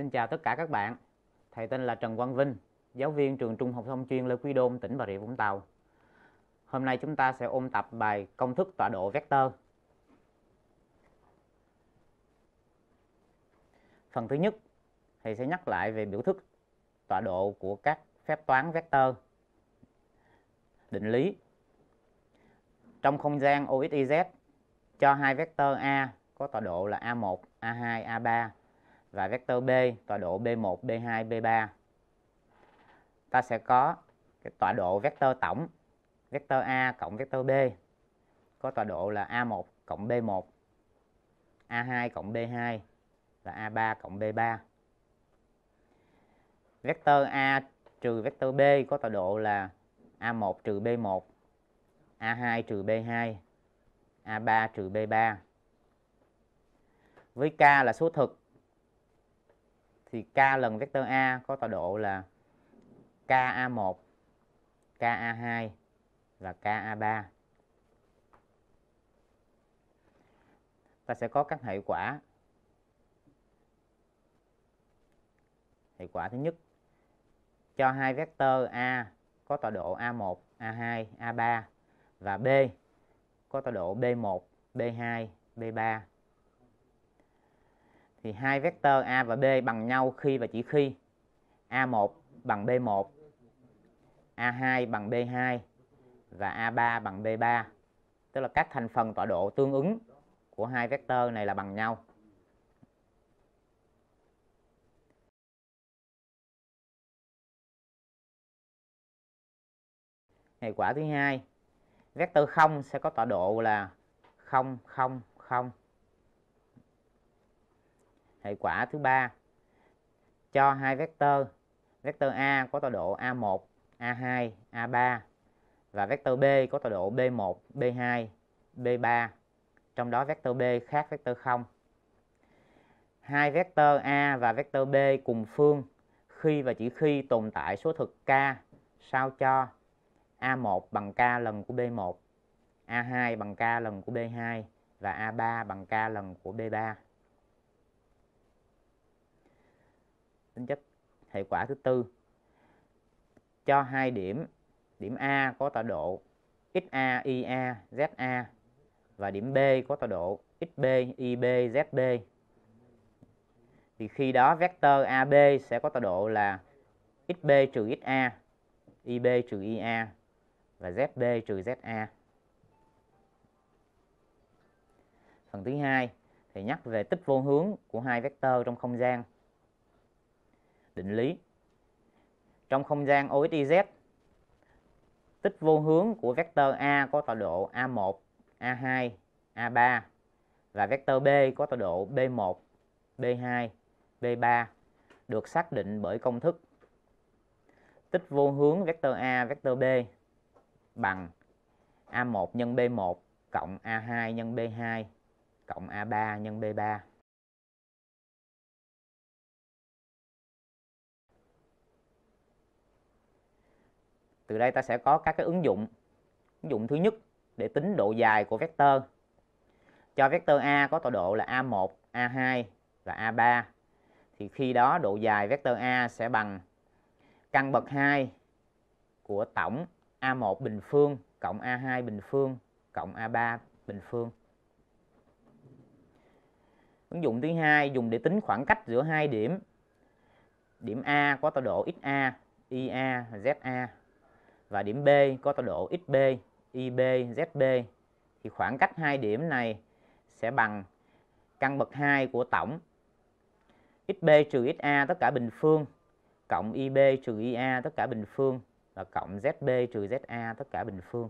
Xin chào tất cả các bạn. Thầy tên là Trần Quang Vinh, giáo viên trường Trung học thông chuyên Lê Quý Đôn, tỉnh Bà Rịa Vũng Tàu. Hôm nay chúng ta sẽ ôn tập bài công thức tọa độ vector. Phần thứ nhất, thầy sẽ nhắc lại về biểu thức tọa độ của các phép toán vector. Định lý. Trong không gian OXYZ cho hai vector A có tọa độ là A1, A2, A3 và vector B tọa độ B1, B2, B3. Ta sẽ có cái tọa độ vector tổng vector A cộng vector B có tọa độ là A1 cộng B1, A2 cộng B2 và A3 cộng B3. Vector A trừ vector B có tọa độ là A1 trừ B1, A2 trừ B2, A3 trừ B3. Với K là số thực thì k lần vector a có tọa độ là k ka1 a 2 và k a 3 ta sẽ có các hệ quả hệ quả thứ nhất cho hai vectơ a có tọa độ a1 a2 a3 và b có tọa độ b1 b2 b3 thì hai vectơ A và B bằng nhau khi và chỉ khi A1 bằng B1, A2 bằng B2 và A3 bằng B3. Tức là các thành phần tọa độ tương ứng của hai vectơ này là bằng nhau. Hệ quả thứ hai, vectơ 0 sẽ có tọa độ là 0 0 0 hệ quả thứ ba cho hai vectơ vectơ A có tọa độ A1, A2, A3 và vectơ B có tọa độ B1, B2, B3. Trong đó vectơ B khác vectơ 0. Hai vectơ A và vectơ B cùng phương khi và chỉ khi tồn tại số thực K sao cho A1 bằng K lần của B1, A2 bằng K lần của B2 và A3 bằng K lần của B3. tính chất hệ quả thứ tư cho hai điểm điểm A có tọa độ XA, IA, ZA và điểm B có tọa độ XB, IB, ZB thì khi đó vector AB sẽ có tọa độ là XB trừ XA, IB trừ IA và ZB trừ ZA. Phần thứ hai thì nhắc về tích vô hướng của hai vectơ trong không gian định lý. Trong không gian OXYZ, tích vô hướng của vectơ A có tọa độ A1, A2, A3 và vectơ B có tọa độ B1, B2, B3 được xác định bởi công thức tích vô hướng vectơ A, vectơ B bằng A1 nhân B1 cộng A2 nhân B2 cộng A3 nhân B3 từ đây ta sẽ có các cái ứng dụng ứng dụng thứ nhất để tính độ dài của vector cho vector A có tọa độ là A1 A2 và A3 thì khi đó độ dài vector A sẽ bằng căn bậc 2 của tổng A1 bình phương cộng A2 bình phương cộng A3 bình phương. Ứng dụng thứ hai dùng để tính khoảng cách giữa hai điểm. Điểm A có tọa độ XA, IA, ZA và điểm B có tọa độ XB, YB, ZB thì khoảng cách hai điểm này sẽ bằng căn bậc 2 của tổng XB trừ XA tất cả bình phương cộng YB trừ IA tất cả bình phương và cộng ZB trừ ZA tất cả bình phương.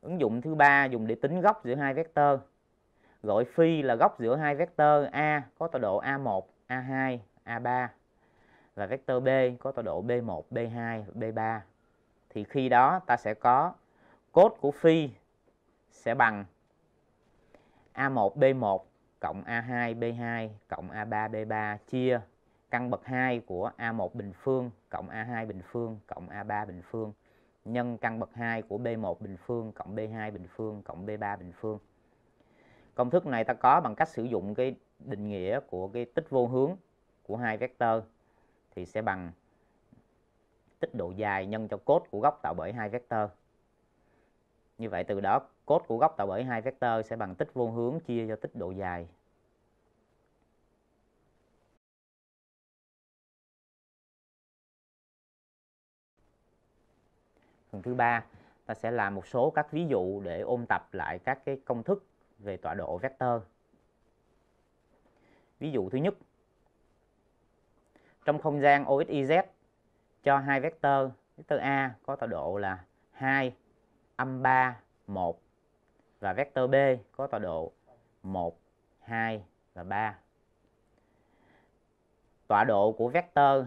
Ứng dụng thứ ba dùng để tính góc giữa hai vectơ Gọi phi là góc giữa hai vectơ A có tọa độ A1, A2, A3 và vectơ B có tọa độ B1, B2, B3. Thì khi đó ta sẽ có cốt của phi sẽ bằng A1, B1 cộng A2, B2 cộng A3, B3 chia căn bậc 2 của A1 bình phương cộng A2 bình phương cộng A3 bình phương nhân căn bậc 2 của B1 bình phương cộng B2 bình phương cộng B3 bình phương công thức này ta có bằng cách sử dụng cái định nghĩa của cái tích vô hướng của hai vectơ thì sẽ bằng tích độ dài nhân cho cốt của góc tạo bởi hai vectơ như vậy từ đó cốt của góc tạo bởi hai vectơ sẽ bằng tích vô hướng chia cho tích độ dài phần thứ ba ta sẽ làm một số các ví dụ để ôn tập lại các cái công thức về tọa độ vector. Ví dụ thứ nhất, trong không gian OXYZ cho hai vector, vector A có tọa độ là 2, âm 3, 1 và vector B có tọa độ 1, 2 và 3. Tọa độ của vector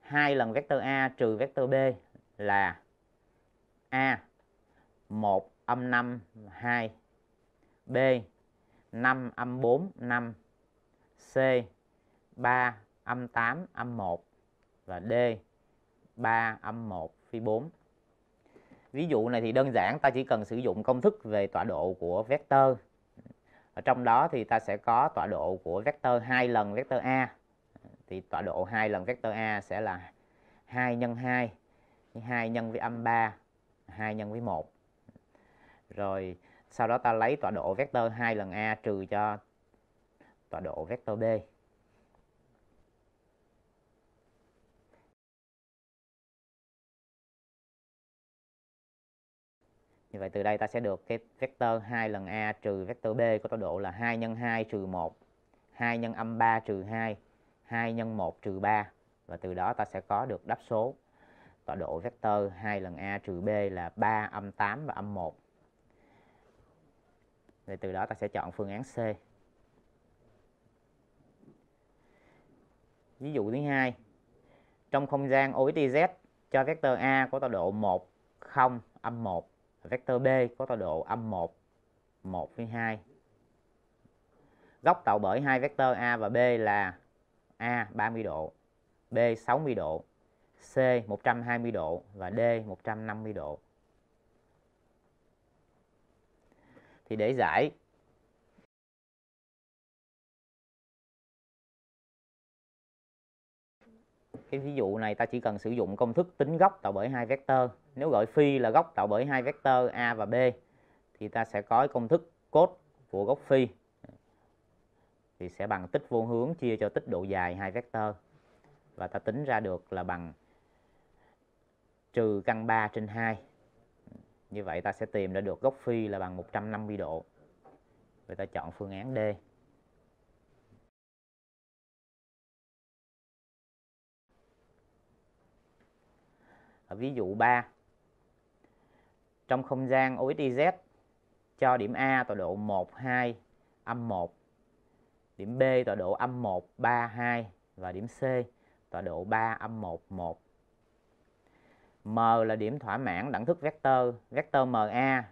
2 lần vector A trừ vector B là A 1 âm 5 2 B 5 âm 4 5 C 3 âm 8 âm 1 và D 3 âm 1 phi 4 Ví dụ này thì đơn giản ta chỉ cần sử dụng công thức về tọa độ của vector ở trong đó thì ta sẽ có tọa độ của vector 2 lần vector A thì tọa độ 2 lần vector A sẽ là 2 nhân 2 2 nhân với âm 3 2 nhân với 1 rồi sau đó ta lấy tọa độ vector 2 lần a trừ cho tọa độ vector b Như vậy từ đây ta sẽ được cái vector 2 lần A trừ vector B có tọa độ là 2 nhân 2 trừ 1, 2 nhân âm 3 trừ 2, 2 nhân 1 trừ 3. Và từ đó ta sẽ có được đáp số tọa độ vector 2 lần A trừ B là 3 âm 8 và âm 1 thì từ đó ta sẽ chọn phương án C ví dụ thứ hai trong không gian OXYZ cho vector A có tọa độ 1 0 âm 1 vector B có tọa độ âm 1 1 2 góc tạo bởi hai vector A và B là A 30 độ B 60 độ C 120 độ và D 150 độ thì để giải cái ví dụ này ta chỉ cần sử dụng công thức tính góc tạo bởi hai vectơ nếu gọi phi là góc tạo bởi hai vectơ a và b thì ta sẽ có công thức cos của góc phi thì sẽ bằng tích vô hướng chia cho tích độ dài hai vectơ và ta tính ra được là bằng trừ căn 3 trên 2 như vậy ta sẽ tìm ra được góc phi là bằng 150 độ. Vậy ta chọn phương án D. Ở ví dụ 3, trong không gian OXYZ cho điểm A tọa độ 1, 2, âm 1, điểm B tọa độ âm 1, 3, 2 và điểm C tọa độ 3, âm 1, 1. M là điểm thỏa mãn đẳng thức vectơ, vectơ MA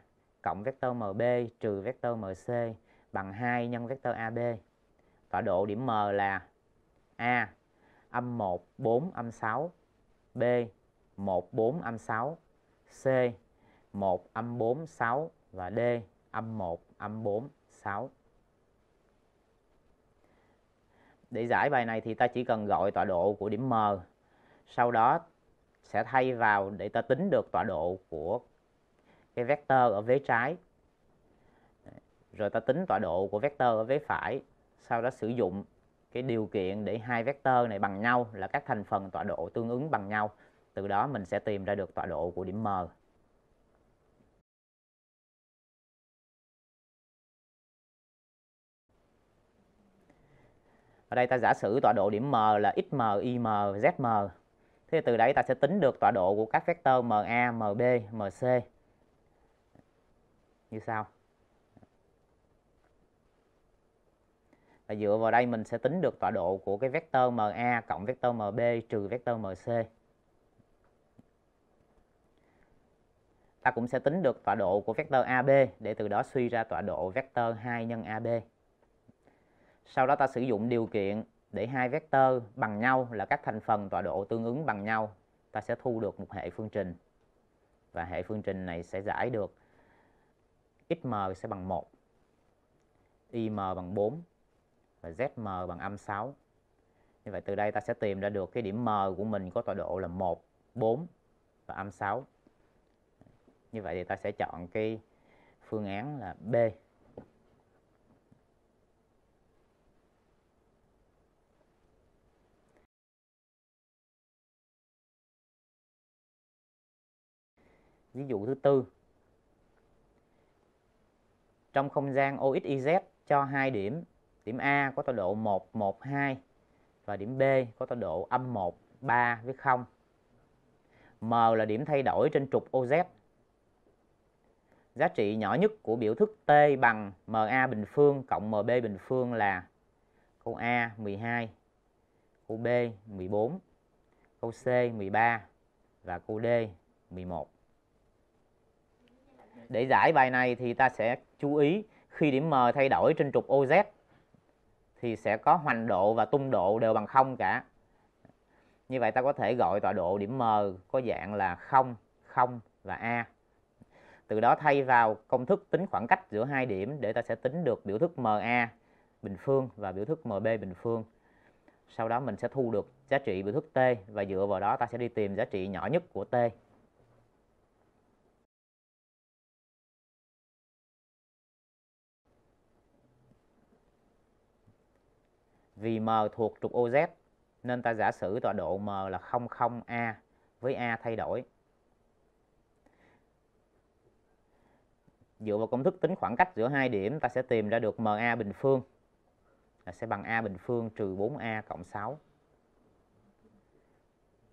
cộng vectơ MB trừ vectơ MC bằng 2 nhân vectơ AB. Tọa độ điểm M là A âm 1 4 âm 6, B 1 4 âm 6, C 1 âm 4 6 và D âm 1 âm 4 6. Để giải bài này thì ta chỉ cần gọi tọa độ của điểm M. Sau đó sẽ thay vào để ta tính được tọa độ của cái vector ở vế trái rồi ta tính tọa độ của vector ở vế phải sau đó sử dụng cái điều kiện để hai vector này bằng nhau là các thành phần tọa độ tương ứng bằng nhau từ đó mình sẽ tìm ra được tọa độ của điểm M ở đây ta giả sử tọa độ điểm M là xm, im, zm Thế từ đấy ta sẽ tính được tọa độ của các vectơ MA, MB, MC như sau. Và dựa vào đây mình sẽ tính được tọa độ của cái vectơ MA cộng vectơ MB trừ vectơ MC. Ta cũng sẽ tính được tọa độ của vectơ AB để từ đó suy ra tọa độ vectơ 2 nhân AB. Sau đó ta sử dụng điều kiện để hai vectơ bằng nhau là các thành phần tọa độ tương ứng bằng nhau ta sẽ thu được một hệ phương trình và hệ phương trình này sẽ giải được xm sẽ bằng 1 im bằng 4 và zm bằng âm 6 như vậy từ đây ta sẽ tìm ra được cái điểm m của mình có tọa độ là 1 4 và âm 6 như vậy thì ta sẽ chọn cái phương án là B ví dụ thứ tư trong không gian OXYZ cho hai điểm điểm A có tọa độ 1 1 2 và điểm B có tọa độ âm 1 3 với 0 M là điểm thay đổi trên trục OZ giá trị nhỏ nhất của biểu thức T bằng MA bình phương cộng MB bình phương là câu A 12 câu B 14 câu C 13 và câu D 11 để giải bài này thì ta sẽ chú ý khi điểm M thay đổi trên trục OZ thì sẽ có hoành độ và tung độ đều bằng không cả. Như vậy ta có thể gọi tọa độ điểm M có dạng là 0, 0 và A. Từ đó thay vào công thức tính khoảng cách giữa hai điểm để ta sẽ tính được biểu thức MA bình phương và biểu thức MB bình phương. Sau đó mình sẽ thu được giá trị biểu thức T và dựa vào đó ta sẽ đi tìm giá trị nhỏ nhất của T. vì M thuộc trục OZ nên ta giả sử tọa độ M là 00A với A thay đổi. Dựa vào công thức tính khoảng cách giữa hai điểm ta sẽ tìm ra được MA bình phương là sẽ bằng A bình phương trừ 4A cộng 6.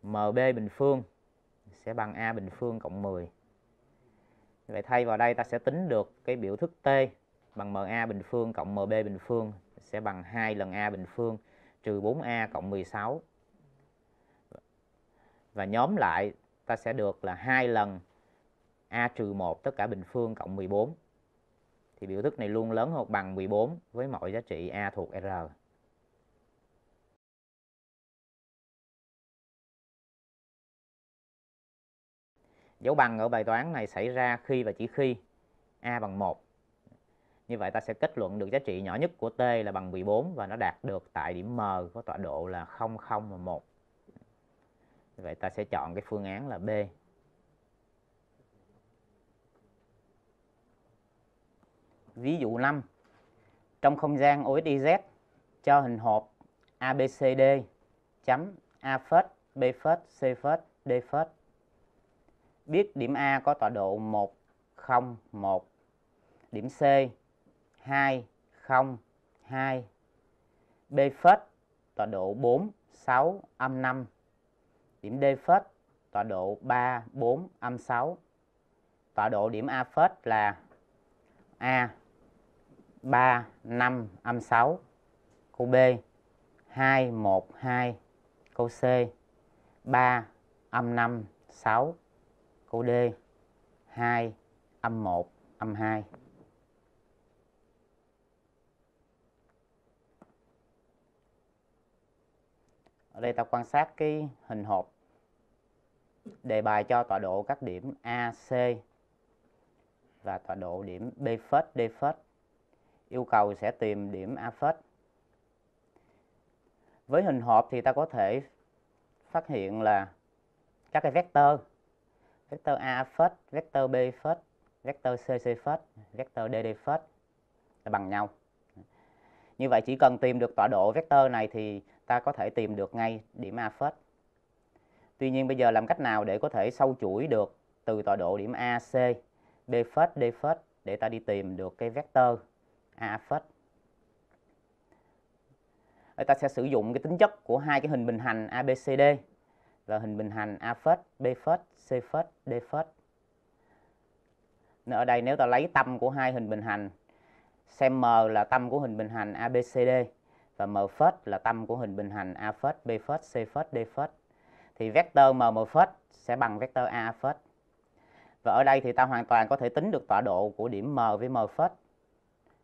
MB bình phương sẽ bằng A bình phương cộng 10. Vậy thay vào đây ta sẽ tính được cái biểu thức T bằng MA bình phương cộng MB bình phương sẽ bằng 2 lần A bình phương trừ 4A cộng 16. Và nhóm lại ta sẽ được là 2 lần A trừ 1 tất cả bình phương cộng 14. Thì biểu thức này luôn lớn hơn bằng 14 với mọi giá trị A thuộc R. Dấu bằng ở bài toán này xảy ra khi và chỉ khi A bằng 1 như vậy ta sẽ kết luận được giá trị nhỏ nhất của t là bằng 14 và nó đạt được tại điểm m có tọa độ là 0 0 và 1. vậy ta sẽ chọn cái phương án là B. Ví dụ 5. Trong không gian oxyz cho hình hộp ABCD chấm A phết, B phết, C phết, D phết. Biết điểm A có tọa độ 1 0 1. Điểm C 202 B phết tọa độ 4 6 âm 5 điểm D phết tọa độ 3 4 âm 6 tọa độ điểm A phết là A 3 5 âm 6 câu B 2 1 2 câu C 3 âm 5 6 câu D 2 âm 1 âm 2 ở đây ta quan sát cái hình hộp đề bài cho tọa độ các điểm AC và tọa độ điểm B phết D phết yêu cầu sẽ tìm điểm A phết với hình hộp thì ta có thể phát hiện là các cái vector vector A phết vector B phết vector C, phết vector D, phết là bằng nhau như vậy chỉ cần tìm được tọa độ vector này thì ta có thể tìm được ngay điểm A phết. Tuy nhiên bây giờ làm cách nào để có thể sâu chuỗi được từ tọa độ điểm A, C, B phết, D phết để ta đi tìm được cái vector A phết. ta sẽ sử dụng cái tính chất của hai cái hình bình hành ABCD và hình bình hành A phết, B phết, C phết, D phết. Ở đây nếu ta lấy tâm của hai hình bình hành xem M là tâm của hình bình hành ABCD và m phết là tâm của hình bình hành a phết b phết c phết d phết thì vector m m phết sẽ bằng vector a phết và ở đây thì ta hoàn toàn có thể tính được tọa độ của điểm m với m phết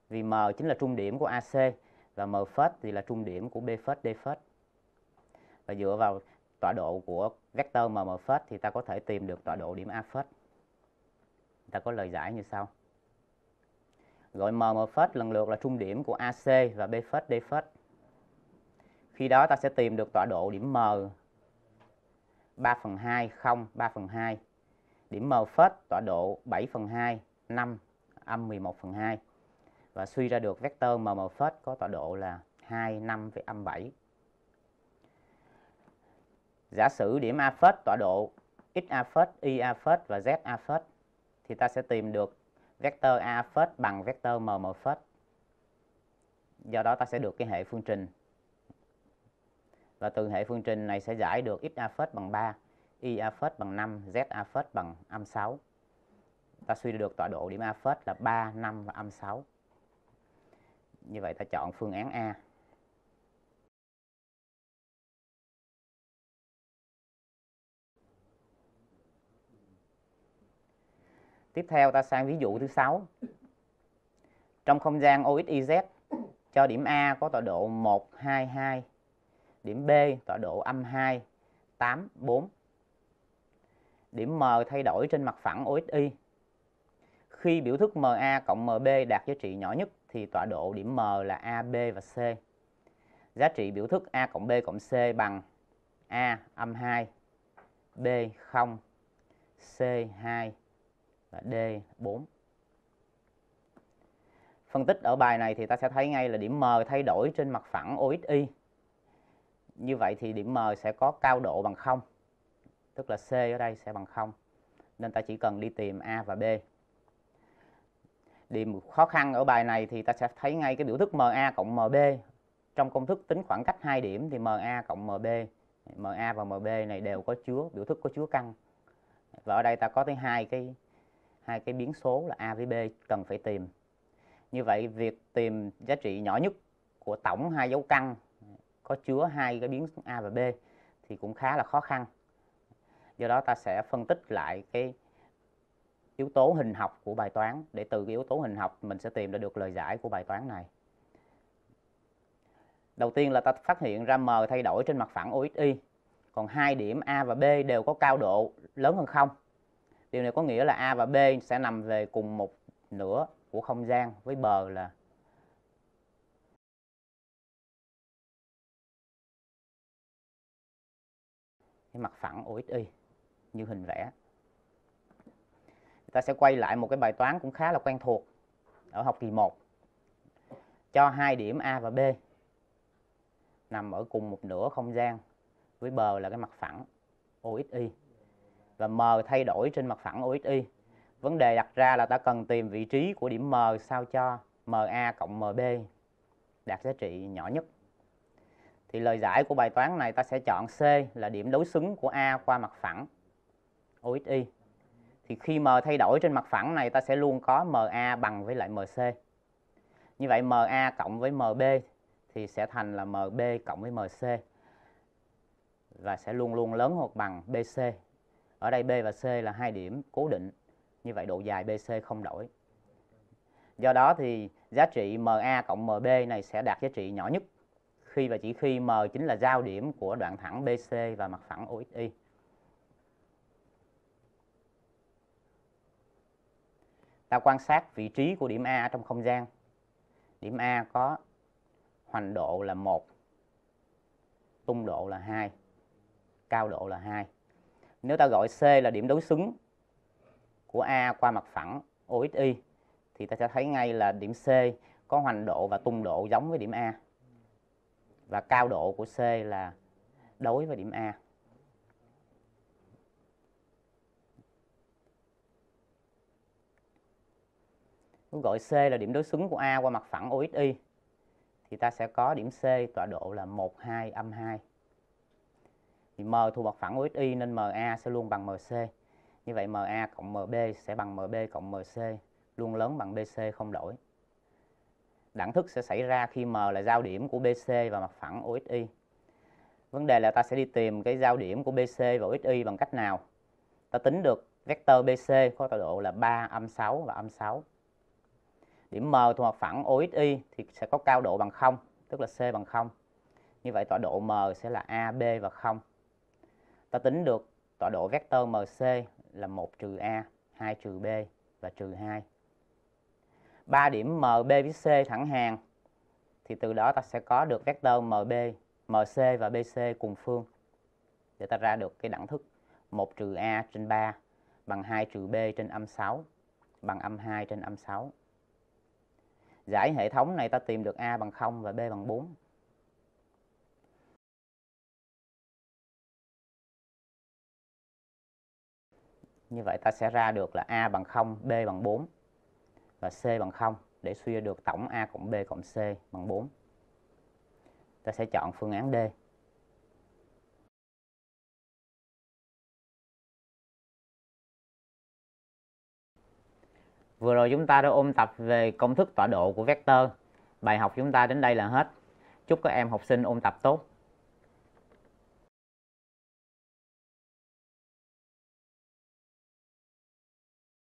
vì m chính là trung điểm của ac và m phết thì là trung điểm của b phết d phết và dựa vào tọa độ của vector m m phết thì ta có thể tìm được tọa độ điểm a phết ta có lời giải như sau gọi m m phết lần lượt là trung điểm của ac và b phết d phết khi đó ta sẽ tìm được tọa độ điểm M 3 phần 2, 0, 3 phần 2. Điểm M phết tọa độ 7 phần 2, 5, âm 11 phần 2. Và suy ra được vector MM phết có tọa độ là 2, 5 với âm 7. Giả sử điểm A phết tọa độ x A phết, Y A phết và Z A phết thì ta sẽ tìm được vector A phết bằng vector MM phết. Do đó ta sẽ được cái hệ phương trình và từ hệ phương trình này sẽ giải được x a phết bằng 3, y a phết bằng 5, z a phết bằng âm 6. Ta suy được tọa độ điểm a phết là 3, 5 và âm 6. Như vậy ta chọn phương án A. Tiếp theo ta sang ví dụ thứ 6. Trong không gian OXYZ cho điểm A có tọa độ 1, 2, 2 Điểm B tọa độ âm 2, 8, 4. Điểm M thay đổi trên mặt phẳng OXY. Khi biểu thức MA cộng MB đạt giá trị nhỏ nhất thì tọa độ điểm M là A, B và C. Giá trị biểu thức A cộng B cộng C bằng A âm 2, B 0, C 2 và D 4. Phân tích ở bài này thì ta sẽ thấy ngay là điểm M thay đổi trên mặt phẳng OXY như vậy thì điểm M sẽ có cao độ bằng 0 tức là C ở đây sẽ bằng 0 nên ta chỉ cần đi tìm A và B điểm khó khăn ở bài này thì ta sẽ thấy ngay cái biểu thức MA cộng MB trong công thức tính khoảng cách hai điểm thì MA cộng MB MA và MB này đều có chứa biểu thức có chứa căn và ở đây ta có tới hai cái hai cái biến số là A với B cần phải tìm như vậy việc tìm giá trị nhỏ nhất của tổng hai dấu căn có chứa hai cái biến a và b thì cũng khá là khó khăn do đó ta sẽ phân tích lại cái yếu tố hình học của bài toán để từ cái yếu tố hình học mình sẽ tìm ra được lời giải của bài toán này đầu tiên là ta phát hiện ra m thay đổi trên mặt phẳng oxy còn hai điểm a và b đều có cao độ lớn hơn không điều này có nghĩa là a và b sẽ nằm về cùng một nửa của không gian với bờ là cái mặt phẳng oxy như hình vẽ ta sẽ quay lại một cái bài toán cũng khá là quen thuộc ở học kỳ 1 cho hai điểm A và B nằm ở cùng một nửa không gian với bờ là cái mặt phẳng OXY và M thay đổi trên mặt phẳng OXY vấn đề đặt ra là ta cần tìm vị trí của điểm M sao cho MA cộng MB đạt giá trị nhỏ nhất thì lời giải của bài toán này ta sẽ chọn C là điểm đối xứng của A qua mặt phẳng OXY. Thì khi M thay đổi trên mặt phẳng này ta sẽ luôn có MA bằng với lại MC. Như vậy MA cộng với MB thì sẽ thành là MB cộng với MC và sẽ luôn luôn lớn hoặc bằng BC. Ở đây B và C là hai điểm cố định. Như vậy độ dài BC không đổi. Do đó thì giá trị MA cộng MB này sẽ đạt giá trị nhỏ nhất khi và chỉ khi M chính là giao điểm của đoạn thẳng BC và mặt phẳng OXY. Ta quan sát vị trí của điểm A trong không gian. Điểm A có hoành độ là 1, tung độ là 2, cao độ là 2. Nếu ta gọi C là điểm đối xứng của A qua mặt phẳng OXY thì ta sẽ thấy ngay là điểm C có hoành độ và tung độ giống với điểm A và cao độ của C là đối với điểm A. Cứ gọi C là điểm đối xứng của A qua mặt phẳng OXY thì ta sẽ có điểm C tọa độ là 1 2 âm 2. Thì M thuộc mặt phẳng OXY nên MA sẽ luôn bằng MC. Như vậy MA cộng MB sẽ bằng MB cộng MC luôn lớn bằng BC không đổi đẳng thức sẽ xảy ra khi M là giao điểm của BC và mặt phẳng OXY. Vấn đề là ta sẽ đi tìm cái giao điểm của BC và OXY bằng cách nào? Ta tính được vector BC có tọa độ là 3, âm 6 và âm 6. Điểm M thuộc mặt phẳng OXY thì sẽ có cao độ bằng 0, tức là C bằng 0. Như vậy tọa độ M sẽ là A, B và 0. Ta tính được tọa độ vector MC là 1 trừ A, 2 trừ B và trừ 2 ba điểm MB với C thẳng hàng thì từ đó ta sẽ có được vectơ MB, MC và BC cùng phương để ta ra được cái đẳng thức 1 trừ A trên 3 bằng 2 trừ B trên âm 6 bằng âm 2 trên âm 6. Giải hệ thống này ta tìm được A bằng 0 và B bằng 4. Như vậy ta sẽ ra được là A bằng 0, B bằng 4 và C bằng 0 để suy ra được tổng A cộng B cộng C bằng 4. Ta sẽ chọn phương án D. Vừa rồi chúng ta đã ôn tập về công thức tọa độ của vector. Bài học chúng ta đến đây là hết. Chúc các em học sinh ôn tập tốt.